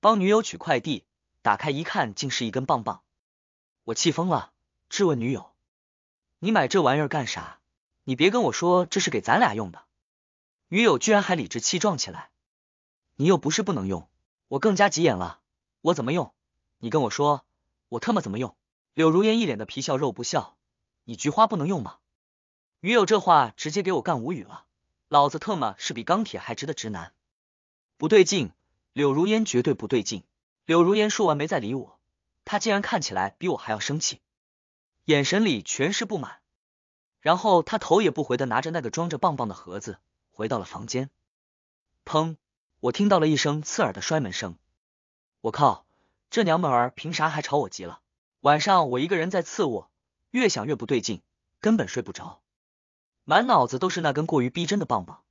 帮女友取快递，打开一看竟是一根棒棒，我气疯了，质问女友：“你买这玩意儿干啥？你别跟我说这是给咱俩用的。”女友居然还理直气壮起来：“你又不是不能用。”我更加急眼了：“我怎么用？你跟我说，我特么怎么用？”柳如烟一脸的皮笑肉不笑：“你菊花不能用吗？”女友这话直接给我干无语了，老子特么是比钢铁还直的直男，不对劲。柳如烟绝对不对劲。柳如烟说完没再理我，她竟然看起来比我还要生气，眼神里全是不满。然后她头也不回的拿着那个装着棒棒的盒子回到了房间。砰！我听到了一声刺耳的摔门声。我靠，这娘们儿凭啥还朝我急了？晚上我一个人在次卧，越想越不对劲，根本睡不着，满脑子都是那根过于逼真的棒棒，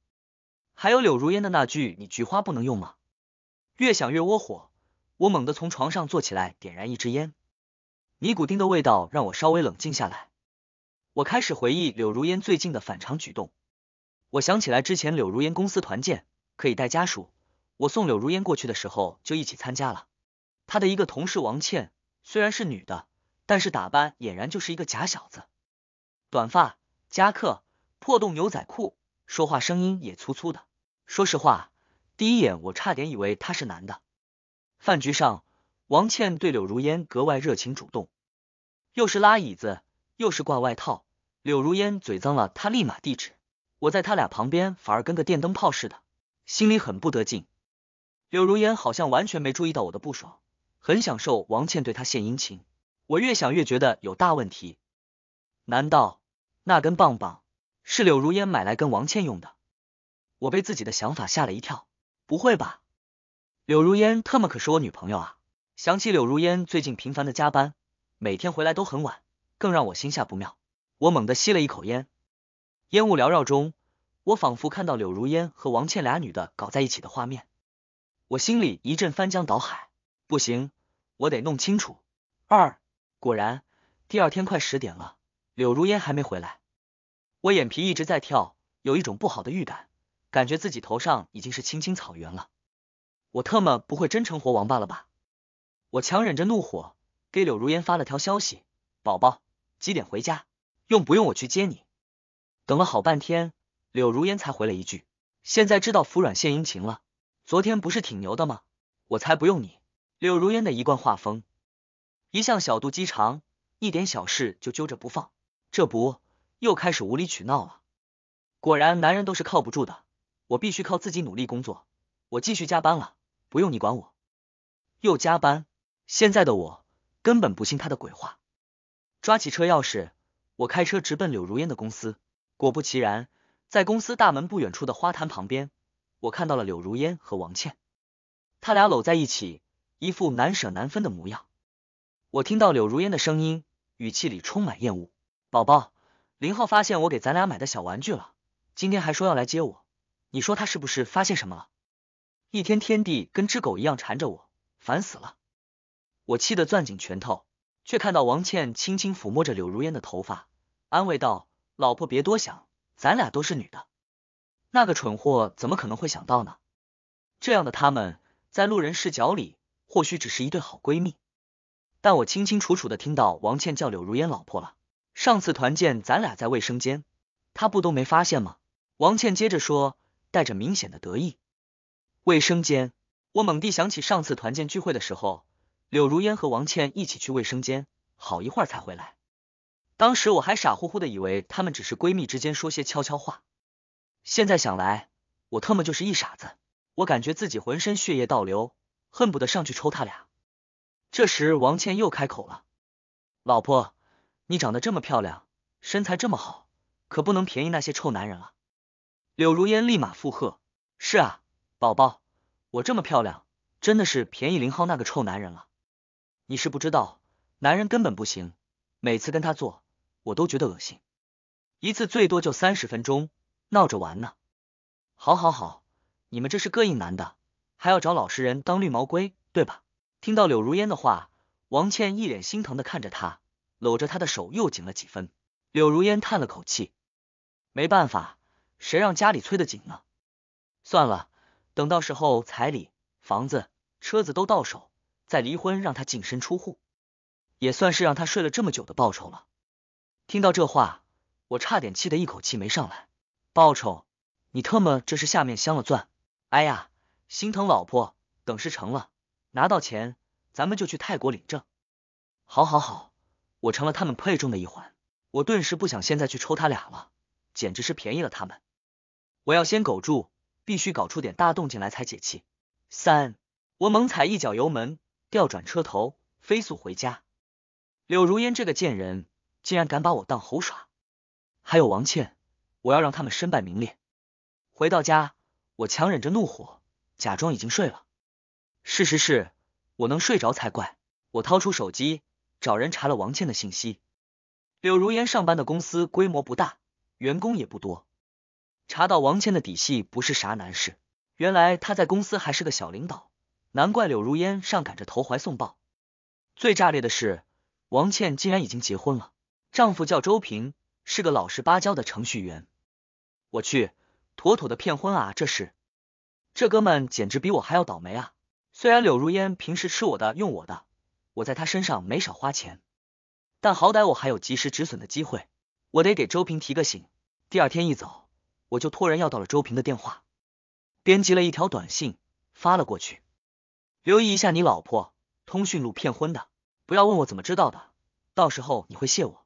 还有柳如烟的那句“你菊花不能用吗”？越想越窝火，我猛地从床上坐起来，点燃一支烟。尼古丁的味道让我稍微冷静下来。我开始回忆柳如烟最近的反常举动。我想起来之前柳如烟公司团建可以带家属，我送柳如烟过去的时候就一起参加了。她的一个同事王倩虽然是女的，但是打扮俨然就是一个假小子，短发、夹克、破洞牛仔裤，说话声音也粗粗的。说实话。第一眼我差点以为他是男的。饭局上，王倩对柳如烟格外热情主动，又是拉椅子，又是挂外套，柳如烟嘴脏了她立马递纸，我在他俩旁边反而跟个电灯泡似的，心里很不得劲。柳如烟好像完全没注意到我的不爽，很享受王倩对她献殷勤。我越想越觉得有大问题，难道那根棒棒是柳如烟买来跟王倩用的？我被自己的想法吓了一跳。不会吧，柳如烟特么可是我女朋友啊！想起柳如烟最近频繁的加班，每天回来都很晚，更让我心下不妙。我猛地吸了一口烟，烟雾缭绕中，我仿佛看到柳如烟和王倩俩女的搞在一起的画面，我心里一阵翻江倒海。不行，我得弄清楚。二果然，第二天快十点了，柳如烟还没回来，我眼皮一直在跳，有一种不好的预感。感觉自己头上已经是青青草原了，我特么不会真成活王八了吧？我强忍着怒火给柳如烟发了条消息：“宝宝，几点回家？用不用我去接你？”等了好半天，柳如烟才回了一句：“现在知道服软献殷勤了？昨天不是挺牛的吗？我才不用你。”柳如烟的一贯画风，一向小肚鸡肠，一点小事就揪着不放，这不又开始无理取闹了？果然，男人都是靠不住的。我必须靠自己努力工作，我继续加班了，不用你管我。又加班，现在的我根本不信他的鬼话。抓起车钥匙，我开车直奔柳如烟的公司。果不其然，在公司大门不远处的花坛旁边，我看到了柳如烟和王倩，他俩搂在一起，一副难舍难分的模样。我听到柳如烟的声音，语气里充满厌恶：“宝宝，林浩发现我给咱俩买的小玩具了，今天还说要来接我。”你说他是不是发现什么了？一天天地跟只狗一样缠着我，烦死了！我气得攥紧拳头，却看到王倩轻轻抚摸着柳如烟的头发，安慰道：“老婆别多想，咱俩都是女的，那个蠢货怎么可能会想到呢？”这样的他们在路人视角里或许只是一对好闺蜜，但我清清楚楚的听到王倩叫柳如烟“老婆”了。上次团建咱俩在卫生间，她不都没发现吗？王倩接着说。带着明显的得意。卫生间，我猛地想起上次团建聚会的时候，柳如烟和王倩一起去卫生间，好一会儿才回来。当时我还傻乎乎的以为她们只是闺蜜之间说些悄悄话，现在想来，我特么就是一傻子。我感觉自己浑身血液倒流，恨不得上去抽他俩。这时，王倩又开口了：“老婆，你长得这么漂亮，身材这么好，可不能便宜那些臭男人啊。”柳如烟立马附和：“是啊，宝宝，我这么漂亮，真的是便宜林浩那个臭男人了。你是不知道，男人根本不行，每次跟他做，我都觉得恶心，一次最多就三十分钟，闹着玩呢。好，好，好，你们这是膈应男的，还要找老实人当绿毛龟，对吧？”听到柳如烟的话，王倩一脸心疼的看着他，搂着他的手又紧了几分。柳如烟叹了口气，没办法。谁让家里催得紧呢？算了，等到时候彩礼、房子、车子都到手，再离婚让他净身出户，也算是让他睡了这么久的报酬了。听到这话，我差点气得一口气没上来。报酬？你特么这是下面镶了钻？哎呀，心疼老婆，等事成了，拿到钱，咱们就去泰国领证。好，好，好，我成了他们配中的一环。我顿时不想现在去抽他俩了，简直是便宜了他们。我要先苟住，必须搞出点大动静来才解气。三，我猛踩一脚油门，调转车头，飞速回家。柳如烟这个贱人，竟然敢把我当猴耍！还有王倩，我要让他们身败名裂。回到家，我强忍着怒火，假装已经睡了。事实是，我能睡着才怪。我掏出手机，找人查了王倩的信息。柳如烟上班的公司规模不大，员工也不多。查到王倩的底细不是啥难事，原来她在公司还是个小领导，难怪柳如烟上赶着投怀送抱。最炸裂的是，王倩竟然已经结婚了，丈夫叫周平，是个老实巴交的程序员。我去，妥妥的骗婚啊！这是，这哥们简直比我还要倒霉啊！虽然柳如烟平时吃我的用我的，我在他身上没少花钱，但好歹我还有及时止损的机会。我得给周平提个醒，第二天一早。我就托人要到了周平的电话，编辑了一条短信发了过去。留意一下你老婆通讯录骗婚的，不要问我怎么知道的，到时候你会谢我。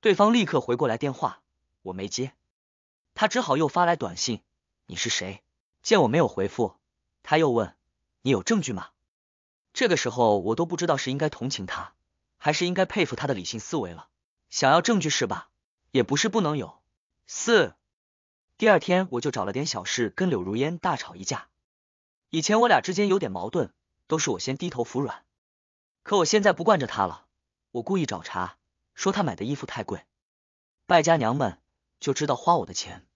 对方立刻回过来电话，我没接，他只好又发来短信：“你是谁？”见我没有回复，他又问：“你有证据吗？”这个时候我都不知道是应该同情他，还是应该佩服他的理性思维了。想要证据是吧？也不是不能有四。第二天我就找了点小事跟柳如烟大吵一架。以前我俩之间有点矛盾，都是我先低头服软，可我现在不惯着她了。我故意找茬，说她买的衣服太贵，败家娘们就知道花我的钱。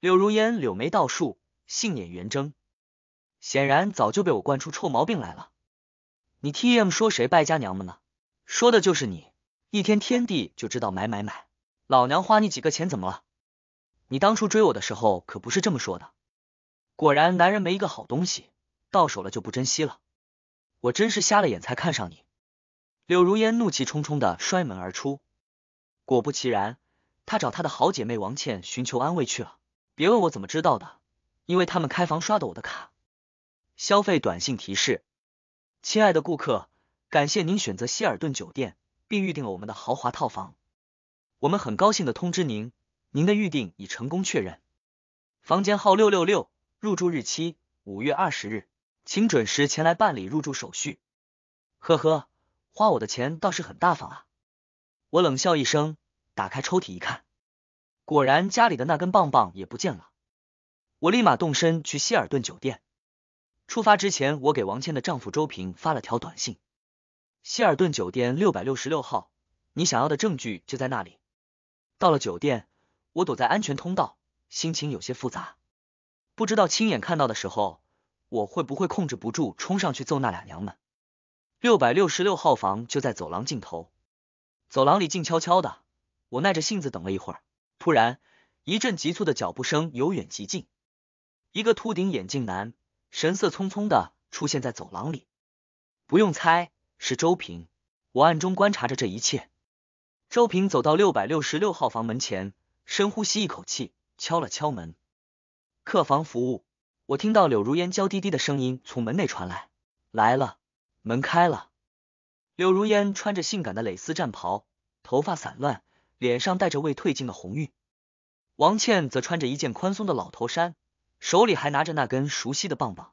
柳如烟柳眉倒竖，杏眼圆睁，显然早就被我惯出臭毛病来了。你 T M 说谁败家娘们呢？说的就是你，一天天地就知道买买买，老娘花你几个钱怎么了？你当初追我的时候可不是这么说的。果然，男人没一个好东西，到手了就不珍惜了。我真是瞎了眼才看上你。柳如烟怒气冲冲的摔门而出。果不其然，她找她的好姐妹王倩寻求安慰去了。别问我怎么知道的，因为他们开房刷的我的卡。消费短信提示：亲爱的顾客，感谢您选择希尔顿酒店，并预定了我们的豪华套房。我们很高兴的通知您。您的预定已成功确认，房间号六六六，入住日期五月二十日，请准时前来办理入住手续。呵呵，花我的钱倒是很大方啊！我冷笑一声，打开抽屉一看，果然家里的那根棒棒也不见了。我立马动身去希尔顿酒店。出发之前，我给王倩的丈夫周平发了条短信：希尔顿酒店六百六十六号，你想要的证据就在那里。到了酒店。我躲在安全通道，心情有些复杂，不知道亲眼看到的时候，我会不会控制不住冲上去揍那俩娘们。六百六十六号房就在走廊尽头，走廊里静悄悄的，我耐着性子等了一会儿。突然，一阵急促的脚步声由远及近，一个秃顶眼镜男神色匆匆的出现在走廊里。不用猜，是周平。我暗中观察着这一切。周平走到六百六十六号房门前。深呼吸一口气，敲了敲门。客房服务，我听到柳如烟娇滴滴的声音从门内传来。来了，门开了。柳如烟穿着性感的蕾丝战袍，头发散乱，脸上带着未褪尽的红晕。王倩则穿着一件宽松的老头衫，手里还拿着那根熟悉的棒棒。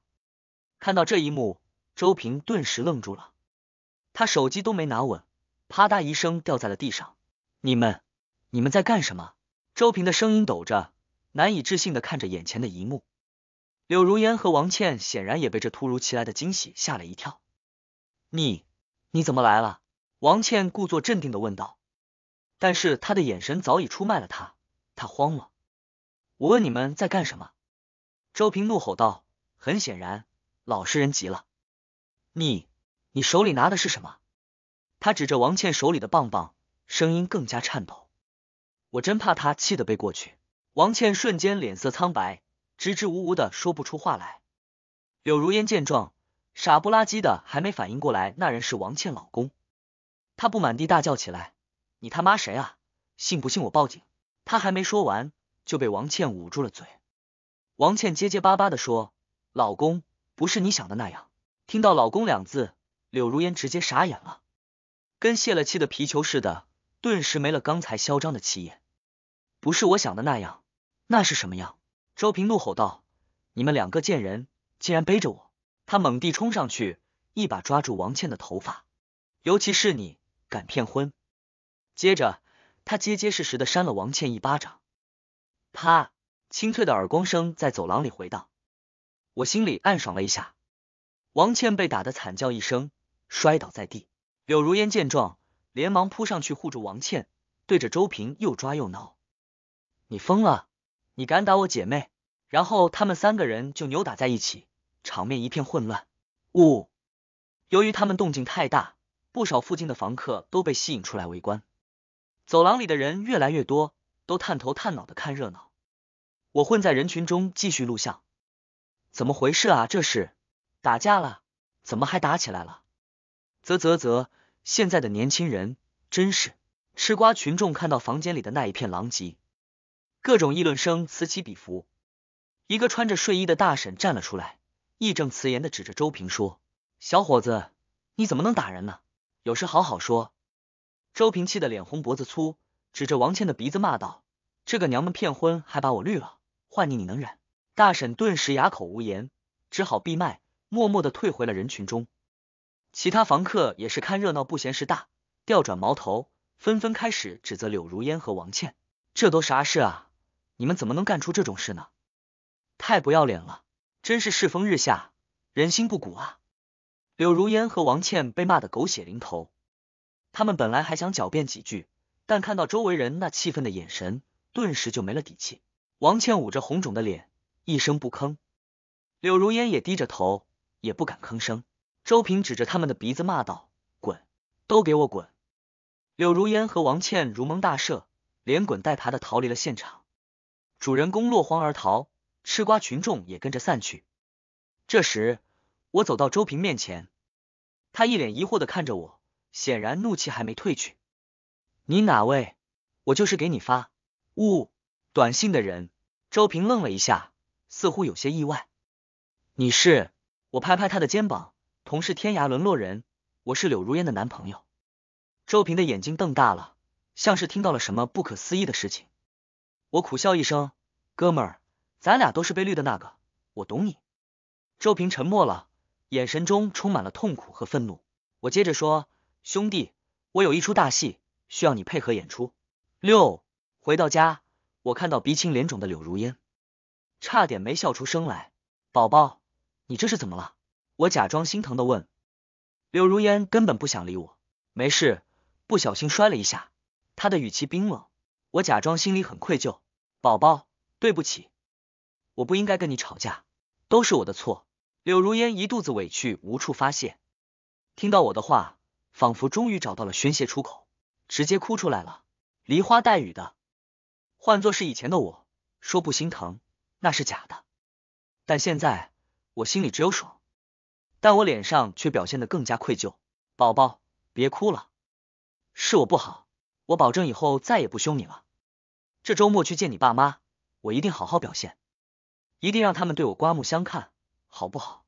看到这一幕，周平顿时愣住了，他手机都没拿稳，啪嗒一声掉在了地上。你们，你们在干什么？周平的声音抖着，难以置信的看着眼前的一幕。柳如烟和王倩显然也被这突如其来的惊喜吓了一跳。你你怎么来了？王倩故作镇定的问道，但是他的眼神早已出卖了他，他慌了。我问你们在干什么？周平怒吼道。很显然，老实人急了。你你手里拿的是什么？他指着王倩手里的棒棒，声音更加颤抖。我真怕他气得背过去。王倩瞬间脸色苍白，支支吾吾的说不出话来。柳如烟见状，傻不拉几的还没反应过来，那人是王倩老公。她不满地大叫起来：“你他妈谁啊？信不信我报警？”她还没说完，就被王倩捂住了嘴。王倩结结巴巴的说：“老公不是你想的那样。”听到“老公”两字，柳如烟直接傻眼了，跟泄了气的皮球似的，顿时没了刚才嚣张的气焰。不是我想的那样，那是什么样？周平怒吼道：“你们两个贱人，竟然背着我！”他猛地冲上去，一把抓住王倩的头发。尤其是你，敢骗婚！接着，他结结实实的扇了王倩一巴掌，啪！清脆的耳光声在走廊里回荡。我心里暗爽了一下。王倩被打得惨叫一声，摔倒在地。柳如烟见状，连忙扑上去护住王倩，对着周平又抓又挠。你疯了！你敢打我姐妹？然后他们三个人就扭打在一起，场面一片混乱。呜，由于他们动静太大，不少附近的房客都被吸引出来围观。走廊里的人越来越多，都探头探脑的看热闹。我混在人群中继续录像。怎么回事啊？这是打架了？怎么还打起来了？啧啧啧，现在的年轻人真是……吃瓜群众看到房间里的那一片狼藉。各种议论声此起彼伏，一个穿着睡衣的大婶站了出来，义正词严的指着周平说：“小伙子，你怎么能打人呢？有事好好说。”周平气得脸红脖子粗，指着王倩的鼻子骂道：“这个娘们骗婚还把我绿了，换你你能忍？”大婶顿时哑口无言，只好闭麦，默默的退回了人群中。其他房客也是看热闹不嫌事大，调转矛头，纷纷开始指责柳如烟和王倩：“这都啥事啊？”你们怎么能干出这种事呢？太不要脸了！真是世风日下，人心不古啊！柳如烟和王倩被骂的狗血淋头，他们本来还想狡辩几句，但看到周围人那气愤的眼神，顿时就没了底气。王倩捂着红肿的脸，一声不吭；柳如烟也低着头，也不敢吭声。周平指着他们的鼻子骂道：“滚，都给我滚！”柳如烟和王倩如蒙大赦，连滚带爬的逃离了现场。主人公落荒而逃，吃瓜群众也跟着散去。这时，我走到周平面前，他一脸疑惑的看着我，显然怒气还没退去。你哪位？我就是给你发呜短信的人。周平愣了一下，似乎有些意外。你是？我拍拍他的肩膀，同是天涯沦落人，我是柳如烟的男朋友。周平的眼睛瞪大了，像是听到了什么不可思议的事情。我苦笑一声，哥们儿，咱俩都是被绿的那个，我懂你。周平沉默了，眼神中充满了痛苦和愤怒。我接着说，兄弟，我有一出大戏需要你配合演出。六回到家，我看到鼻青脸肿的柳如烟，差点没笑出声来。宝宝，你这是怎么了？我假装心疼的问。柳如烟根本不想理我，没事，不小心摔了一下。她的语气冰冷，我假装心里很愧疚。宝宝，对不起，我不应该跟你吵架，都是我的错。柳如烟一肚子委屈无处发泄，听到我的话，仿佛终于找到了宣泄出口，直接哭出来了，梨花带雨的。换作是以前的我，说不心疼那是假的，但现在我心里只有爽，但我脸上却表现得更加愧疚。宝宝，别哭了，是我不好，我保证以后再也不凶你了。这周末去见你爸妈，我一定好好表现，一定让他们对我刮目相看，好不好？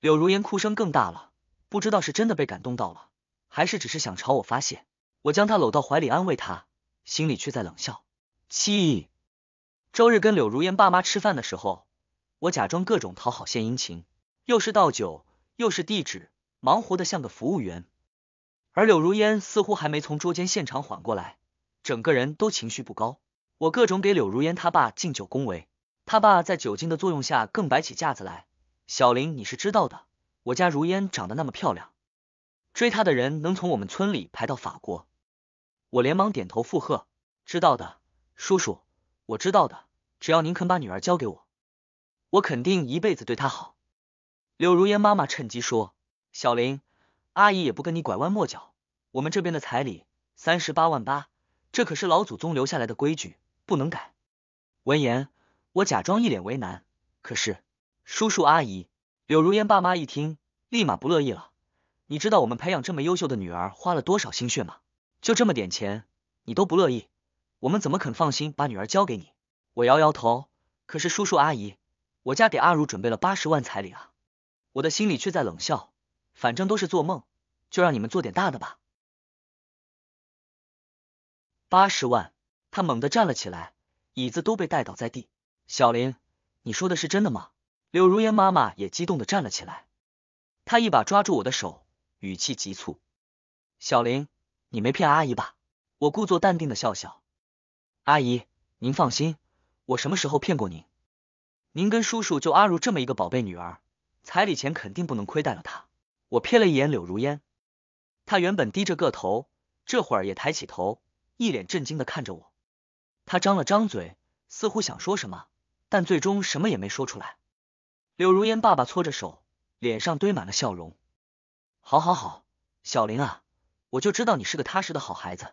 柳如烟哭声更大了，不知道是真的被感动到了，还是只是想朝我发泄。我将她搂到怀里安慰她，心里却在冷笑。七，周日跟柳如烟爸妈吃饭的时候，我假装各种讨好献殷勤，又是倒酒又是递纸，忙活的像个服务员。而柳如烟似乎还没从捉奸现场缓过来，整个人都情绪不高。我各种给柳如烟他爸敬酒恭维，他爸在酒精的作用下更摆起架子来。小林，你是知道的，我家如烟长得那么漂亮，追她的人能从我们村里排到法国。我连忙点头附和，知道的，叔叔，我知道的，只要您肯把女儿交给我，我肯定一辈子对她好。柳如烟妈妈趁机说，小林，阿姨也不跟你拐弯抹角，我们这边的彩礼三十八万八，这可是老祖宗留下来的规矩。不能改。闻言，我假装一脸为难。可是，叔叔阿姨，柳如烟爸妈一听，立马不乐意了。你知道我们培养这么优秀的女儿，花了多少心血吗？就这么点钱，你都不乐意，我们怎么肯放心把女儿交给你？我摇摇头。可是，叔叔阿姨，我家给阿如准备了八十万彩礼啊。我的心里却在冷笑，反正都是做梦，就让你们做点大的吧。八十万。他猛地站了起来，椅子都被带倒在地。小林，你说的是真的吗？柳如烟妈妈也激动的站了起来，她一把抓住我的手，语气急促：“小林，你没骗阿姨吧？”我故作淡定的笑笑：“阿姨，您放心，我什么时候骗过您？您跟叔叔就阿如这么一个宝贝女儿，彩礼钱肯定不能亏待了她。”我瞥了一眼柳如烟，她原本低着个头，这会儿也抬起头，一脸震惊的看着我。他张了张嘴，似乎想说什么，但最终什么也没说出来。柳如烟爸爸搓着手，脸上堆满了笑容。好，好，好，小林啊，我就知道你是个踏实的好孩子，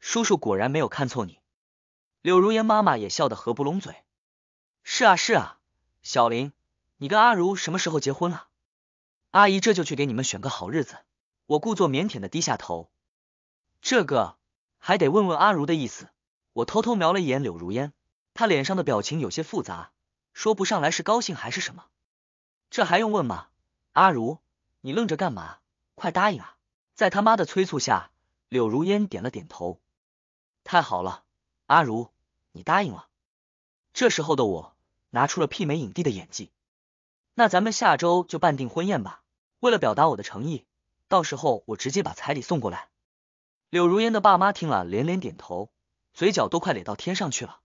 叔叔果然没有看错你。柳如烟妈妈也笑得合不拢嘴。是啊，是啊，小林，你跟阿如什么时候结婚啊？阿姨这就去给你们选个好日子。我故作腼腆的低下头。这个还得问问阿如的意思。我偷偷瞄了一眼柳如烟，她脸上的表情有些复杂，说不上来是高兴还是什么。这还用问吗？阿如，你愣着干嘛？快答应啊！在他妈的催促下，柳如烟点了点头。太好了，阿如，你答应了。这时候的我拿出了媲美影帝的演技。那咱们下周就办订婚宴吧。为了表达我的诚意，到时候我直接把彩礼送过来。柳如烟的爸妈听了连连点头。嘴角都快咧到天上去了，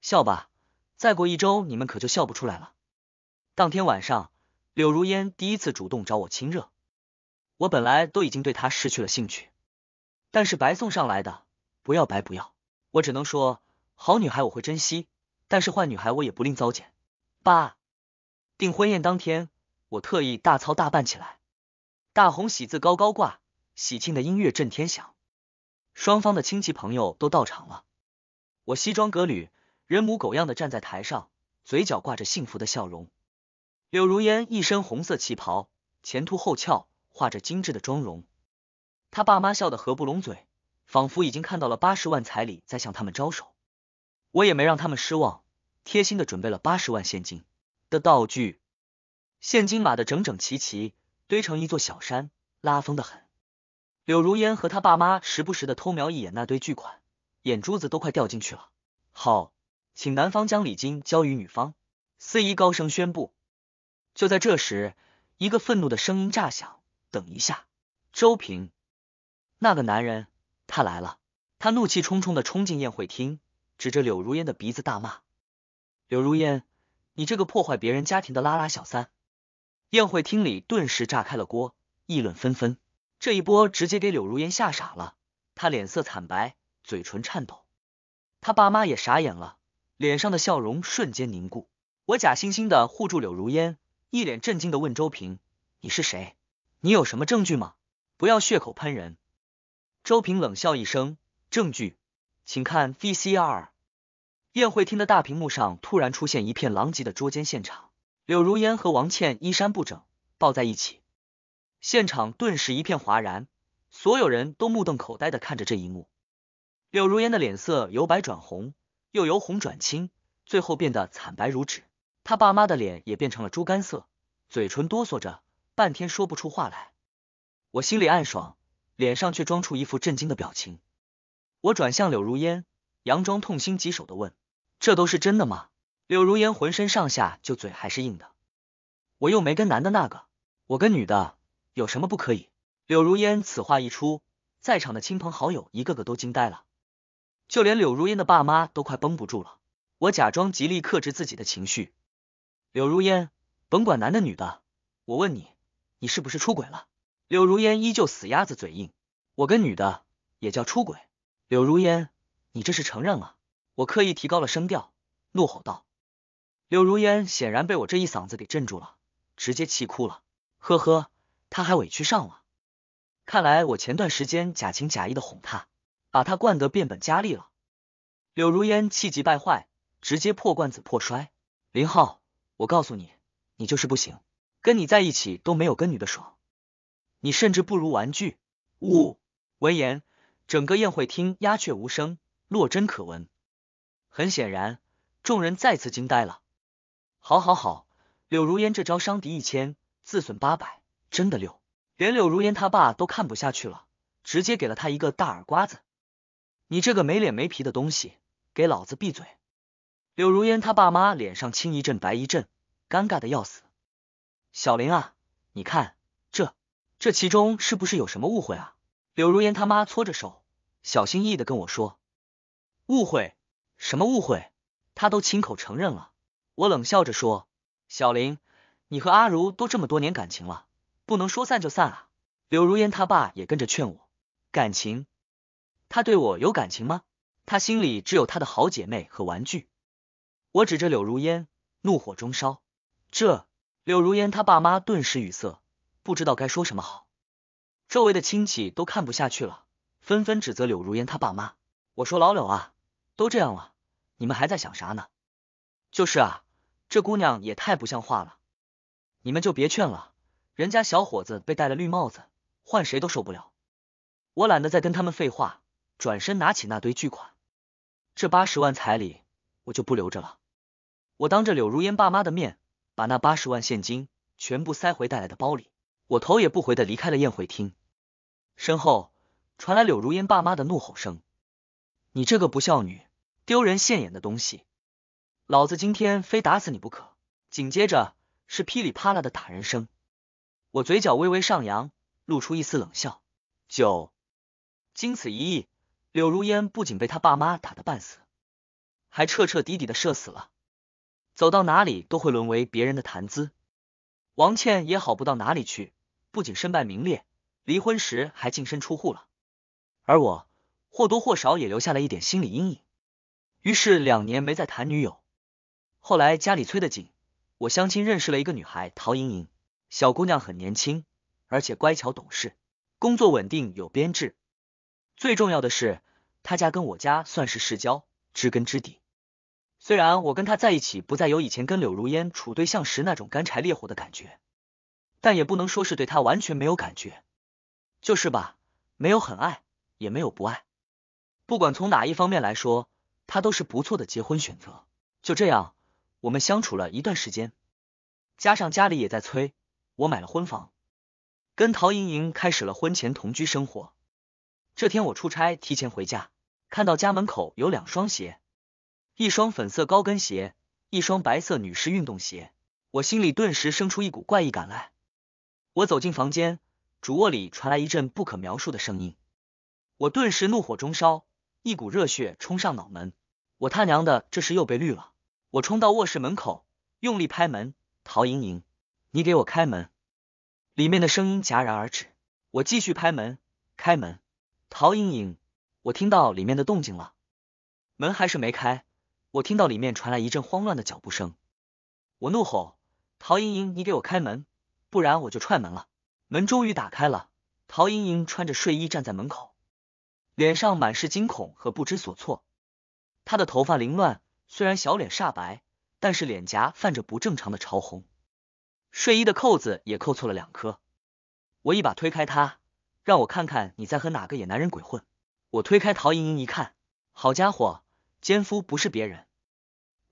笑吧！再过一周你们可就笑不出来了。当天晚上，柳如烟第一次主动找我亲热，我本来都已经对她失去了兴趣，但是白送上来的，不要白不要。我只能说，好女孩我会珍惜，但是坏女孩我也不吝糟践。八订婚宴当天，我特意大操大办起来，大红喜字高高挂，喜庆的音乐震天响。双方的亲戚朋友都到场了，我西装革履，人模狗样的站在台上，嘴角挂着幸福的笑容。柳如烟一身红色旗袍，前凸后翘，画着精致的妆容。他爸妈笑得合不拢嘴，仿佛已经看到了八十万彩礼在向他们招手。我也没让他们失望，贴心的准备了八十万现金的道具，现金码的整整齐齐，堆成一座小山，拉风的很。柳如烟和他爸妈时不时的偷瞄一眼那堆巨款，眼珠子都快掉进去了。好，请男方将礼金交予女方。司仪高声宣布。就在这时，一个愤怒的声音炸响：“等一下，周平，那个男人他来了！”他怒气冲冲的冲进宴会厅，指着柳如烟的鼻子大骂：“柳如烟，你这个破坏别人家庭的拉拉小三！”宴会厅里顿时炸开了锅，议论纷纷。这一波直接给柳如烟吓傻了，她脸色惨白，嘴唇颤抖。他爸妈也傻眼了，脸上的笑容瞬间凝固。我假惺惺的护住柳如烟，一脸震惊的问周平：“你是谁？你有什么证据吗？不要血口喷人。”周平冷笑一声：“证据，请看 VCR。”宴会厅的大屏幕上突然出现一片狼藉的捉奸现场，柳如烟和王倩衣衫不整，抱在一起。现场顿时一片哗然，所有人都目瞪口呆的看着这一幕。柳如烟的脸色由白转红，又由红转青，最后变得惨白如纸。他爸妈的脸也变成了猪肝色，嘴唇哆嗦着，半天说不出话来。我心里暗爽，脸上却装出一副震惊的表情。我转向柳如烟，佯装痛心疾首的问：“这都是真的吗？”柳如烟浑身上下就嘴还是硬的，我又没跟男的那个，我跟女的。有什么不可以？柳如烟此话一出，在场的亲朋好友一个个都惊呆了，就连柳如烟的爸妈都快绷不住了。我假装极力克制自己的情绪，柳如烟，甭管男的女的，我问你，你是不是出轨了？柳如烟依旧死鸭子嘴硬，我跟女的也叫出轨？柳如烟，你这是承认了？我刻意提高了声调，怒吼道。柳如烟显然被我这一嗓子给震住了，直接气哭了。呵呵。他还委屈上了，看来我前段时间假情假意的哄他，把他惯得变本加厉了。柳如烟气急败坏，直接破罐子破摔。林浩，我告诉你，你就是不行，跟你在一起都没有跟女的爽，你甚至不如玩具。呜！闻言，整个宴会厅鸦雀无声，落针可闻。很显然，众人再次惊呆了。好，好，好！柳如烟这招伤敌一千，自损八百。真的六，连柳如烟他爸都看不下去了，直接给了他一个大耳瓜子！你这个没脸没皮的东西，给老子闭嘴！柳如烟他爸妈脸上青一阵白一阵，尴尬的要死。小林啊，你看这，这其中是不是有什么误会啊？柳如烟他妈搓着手，小心翼翼的跟我说：“误会？什么误会？他都亲口承认了。”我冷笑着说：“小林，你和阿如都这么多年感情了。”不能说散就散啊！柳如烟她爸也跟着劝我，感情他对我有感情吗？他心里只有他的好姐妹和玩具。我指着柳如烟，怒火中烧。这柳如烟她爸妈顿时语塞，不知道该说什么好。周围的亲戚都看不下去了，纷纷指责柳如烟她爸妈。我说老柳啊，都这样了，你们还在想啥呢？就是啊，这姑娘也太不像话了，你们就别劝了。人家小伙子被戴了绿帽子，换谁都受不了。我懒得再跟他们废话，转身拿起那堆巨款，这八十万彩礼我就不留着了。我当着柳如烟爸妈的面，把那八十万现金全部塞回带来的包里。我头也不回的离开了宴会厅，身后传来柳如烟爸妈的怒吼声：“你这个不孝女，丢人现眼的东西，老子今天非打死你不可！”紧接着是噼里啪啦的打人声。我嘴角微微上扬，露出一丝冷笑。九，经此一役，柳如烟不仅被他爸妈打得半死，还彻彻底底的社死了，走到哪里都会沦为别人的谈资。王倩也好不到哪里去，不仅身败名裂，离婚时还净身出户了。而我或多或少也留下了一点心理阴影，于是两年没再谈女友。后来家里催得紧，我相亲认识了一个女孩陶莹莹。小姑娘很年轻，而且乖巧懂事，工作稳定有编制。最重要的是，她家跟我家算是世交，知根知底。虽然我跟她在一起不再有以前跟柳如烟处对象时那种干柴烈火的感觉，但也不能说是对她完全没有感觉。就是吧，没有很爱，也没有不爱。不管从哪一方面来说，她都是不错的结婚选择。就这样，我们相处了一段时间，加上家里也在催。我买了婚房，跟陶莹莹开始了婚前同居生活。这天我出差提前回家，看到家门口有两双鞋，一双粉色高跟鞋，一双白色女士运动鞋。我心里顿时生出一股怪异感来。我走进房间，主卧里传来一阵不可描述的声音。我顿时怒火中烧，一股热血冲上脑门。我他娘的这是又被绿了！我冲到卧室门口，用力拍门。陶莹莹。你给我开门！里面的声音戛然而止，我继续拍门，开门。陶莹莹，我听到里面的动静了，门还是没开。我听到里面传来一阵慌乱的脚步声，我怒吼：陶莹莹，你给我开门，不然我就踹门了！门终于打开了，陶莹莹穿着睡衣站在门口，脸上满是惊恐和不知所措。她的头发凌乱，虽然小脸煞白，但是脸颊泛着不正常的潮红。睡衣的扣子也扣错了两颗，我一把推开他，让我看看你在和哪个野男人鬼混。我推开陶莹莹一看，好家伙，奸夫不是别人，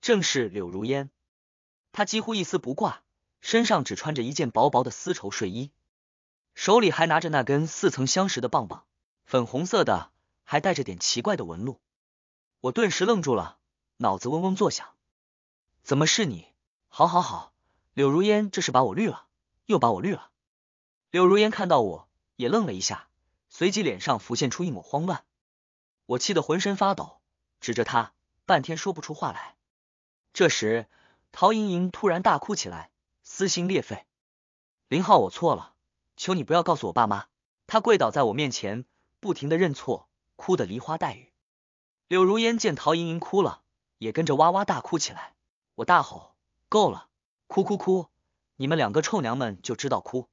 正是柳如烟。她几乎一丝不挂，身上只穿着一件薄薄的丝绸睡衣，手里还拿着那根似曾相识的棒棒，粉红色的，还带着点奇怪的纹路。我顿时愣住了，脑子嗡嗡作响，怎么是你？好好好。柳如烟，这是把我绿了，又把我绿了。柳如烟看到我也愣了一下，随即脸上浮现出一抹慌乱。我气得浑身发抖，指着她，半天说不出话来。这时，陶莹莹突然大哭起来，撕心裂肺。林浩，我错了，求你不要告诉我爸妈。她跪倒在我面前，不停的认错，哭得梨花带雨。柳如烟见陶莹莹哭了，也跟着哇哇大哭起来。我大吼：够了！哭哭哭！你们两个臭娘们就知道哭！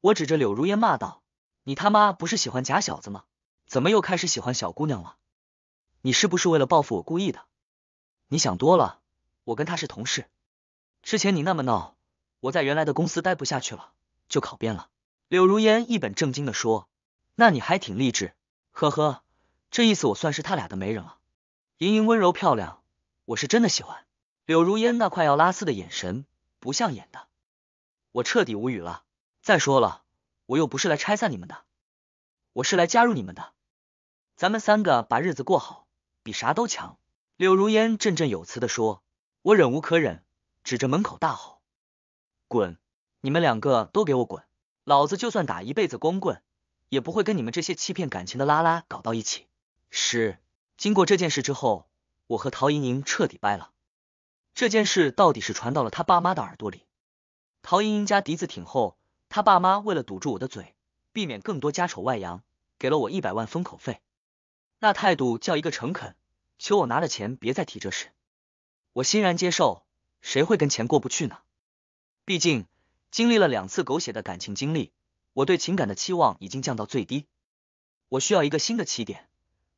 我指着柳如烟骂道：“你他妈不是喜欢假小子吗？怎么又开始喜欢小姑娘了？你是不是为了报复我故意的？你想多了，我跟他是同事，之前你那么闹，我在原来的公司待不下去了，就考编了。”柳如烟一本正经的说：“那你还挺励志，呵呵，这意思我算是他俩的媒人了。莹莹温柔漂亮，我是真的喜欢。”柳如烟那快要拉丝的眼神不像演的，我彻底无语了。再说了，我又不是来拆散你们的，我是来加入你们的。咱们三个把日子过好，比啥都强。柳如烟振振有词的说，我忍无可忍，指着门口大吼：“滚！你们两个都给我滚！老子就算打一辈子光棍，也不会跟你们这些欺骗感情的拉拉搞到一起。”是，经过这件事之后，我和陶莹莹彻底掰了。这件事到底是传到了他爸妈的耳朵里。陶莹莹家底子挺厚，他爸妈为了堵住我的嘴，避免更多家丑外扬，给了我一百万封口费，那态度叫一个诚恳，求我拿了钱别再提这事。我欣然接受，谁会跟钱过不去呢？毕竟经历了两次狗血的感情经历，我对情感的期望已经降到最低，我需要一个新的起点，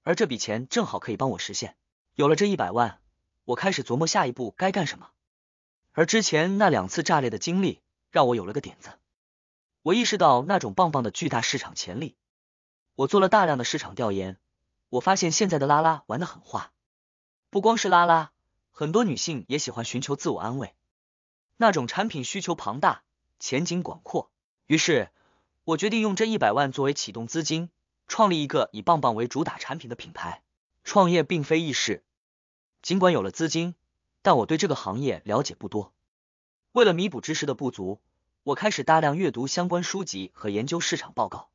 而这笔钱正好可以帮我实现。有了这一百万。我开始琢磨下一步该干什么，而之前那两次炸裂的经历让我有了个点子。我意识到那种棒棒的巨大市场潜力。我做了大量的市场调研，我发现现在的拉拉玩的很花，不光是拉拉，很多女性也喜欢寻求自我安慰。那种产品需求庞大，前景广阔。于是，我决定用这一百万作为启动资金，创立一个以棒棒为主打产品的品牌。创业并非易事。尽管有了资金，但我对这个行业了解不多。为了弥补知识的不足，我开始大量阅读相关书籍和研究市场报告，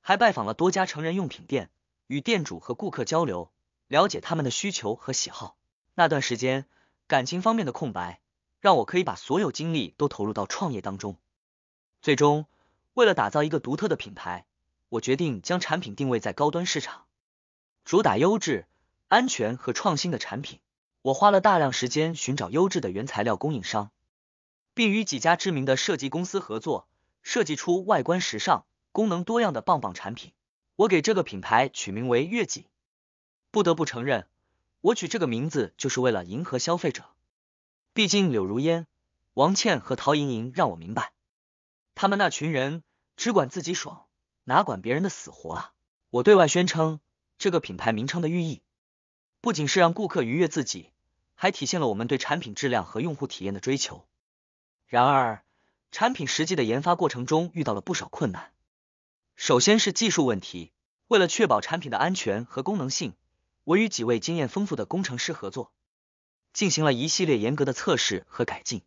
还拜访了多家成人用品店，与店主和顾客交流，了解他们的需求和喜好。那段时间，感情方面的空白让我可以把所有精力都投入到创业当中。最终，为了打造一个独特的品牌，我决定将产品定位在高端市场，主打优质。安全和创新的产品，我花了大量时间寻找优质的原材料供应商，并与几家知名的设计公司合作，设计出外观时尚、功能多样的棒棒产品。我给这个品牌取名为“月季”。不得不承认，我取这个名字就是为了迎合消费者。毕竟柳如烟、王倩和陶莹莹让我明白，他们那群人只管自己爽，哪管别人的死活啊！我对外宣称这个品牌名称的寓意。不仅是让顾客愉悦自己，还体现了我们对产品质量和用户体验的追求。然而，产品实际的研发过程中遇到了不少困难。首先是技术问题，为了确保产品的安全和功能性，我与几位经验丰富的工程师合作，进行了一系列严格的测试和改进。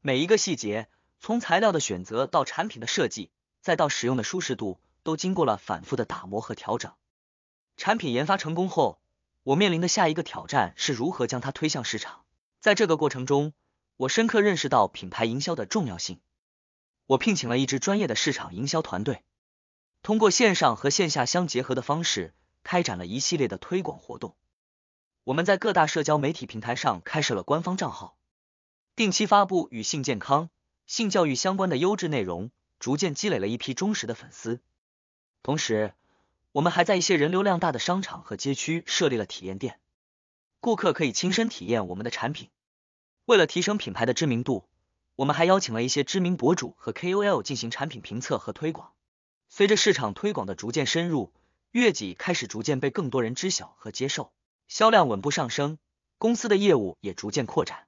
每一个细节，从材料的选择到产品的设计，再到使用的舒适度，都经过了反复的打磨和调整。产品研发成功后。我面临的下一个挑战是如何将它推向市场。在这个过程中，我深刻认识到品牌营销的重要性。我聘请了一支专业的市场营销团队，通过线上和线下相结合的方式，开展了一系列的推广活动。我们在各大社交媒体平台上开设了官方账号，定期发布与性健康、性教育相关的优质内容，逐渐积累了一批忠实的粉丝。同时，我们还在一些人流量大的商场和街区设立了体验店，顾客可以亲身体验我们的产品。为了提升品牌的知名度，我们还邀请了一些知名博主和 KOL 进行产品评测和推广。随着市场推广的逐渐深入，月季开始逐渐被更多人知晓和接受，销量稳步上升，公司的业务也逐渐扩展。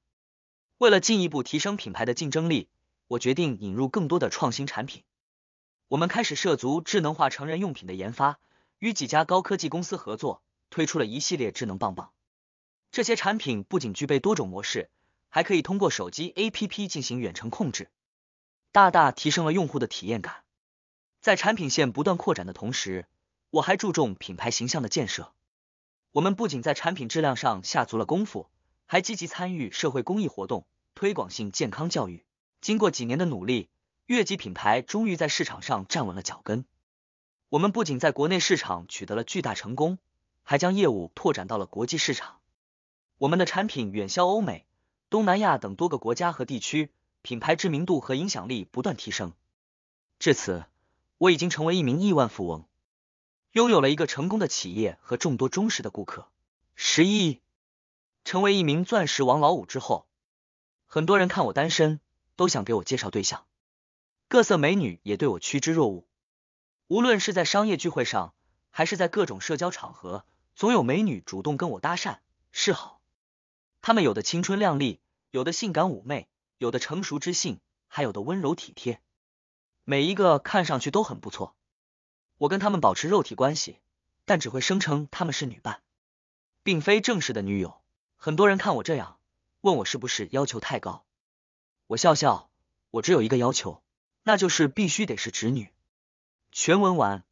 为了进一步提升品牌的竞争力，我决定引入更多的创新产品。我们开始涉足智能化成人用品的研发。与几家高科技公司合作，推出了一系列智能棒棒。这些产品不仅具备多种模式，还可以通过手机 APP 进行远程控制，大大提升了用户的体验感。在产品线不断扩展的同时，我还注重品牌形象的建设。我们不仅在产品质量上下足了功夫，还积极参与社会公益活动，推广性健康教育。经过几年的努力，越级品牌终于在市场上站稳了脚跟。我们不仅在国内市场取得了巨大成功，还将业务拓展到了国际市场。我们的产品远销欧美、东南亚等多个国家和地区，品牌知名度和影响力不断提升。至此，我已经成为一名亿万富翁，拥有了一个成功的企业和众多忠实的顾客。十亿，成为一名钻石王老五之后，很多人看我单身都想给我介绍对象，各色美女也对我趋之若鹜。无论是在商业聚会上，还是在各种社交场合，总有美女主动跟我搭讪示好。她们有的青春靓丽，有的性感妩媚，有的成熟知性，还有的温柔体贴，每一个看上去都很不错。我跟她们保持肉体关系，但只会声称她们是女伴，并非正式的女友。很多人看我这样，问我是不是要求太高。我笑笑，我只有一个要求，那就是必须得是直女。全文完。